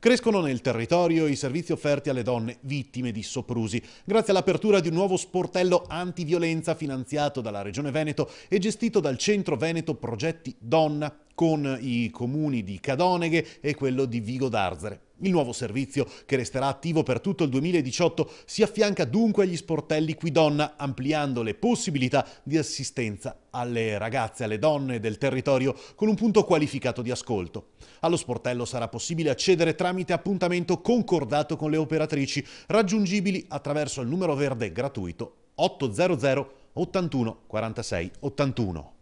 Crescono nel territorio i servizi offerti alle donne vittime di soprusi, grazie all'apertura di un nuovo sportello antiviolenza finanziato dalla Regione Veneto e gestito dal Centro Veneto Progetti Donna con i comuni di Cadoneghe e quello di Vigo d'Arzare. Il nuovo servizio, che resterà attivo per tutto il 2018, si affianca dunque agli sportelli Qui Donna, ampliando le possibilità di assistenza alle ragazze, alle donne del territorio con un punto qualificato di ascolto. Allo sportello sarà possibile accedere tramite appuntamento concordato con le operatrici, raggiungibili attraverso il numero verde gratuito 800 81 46 81.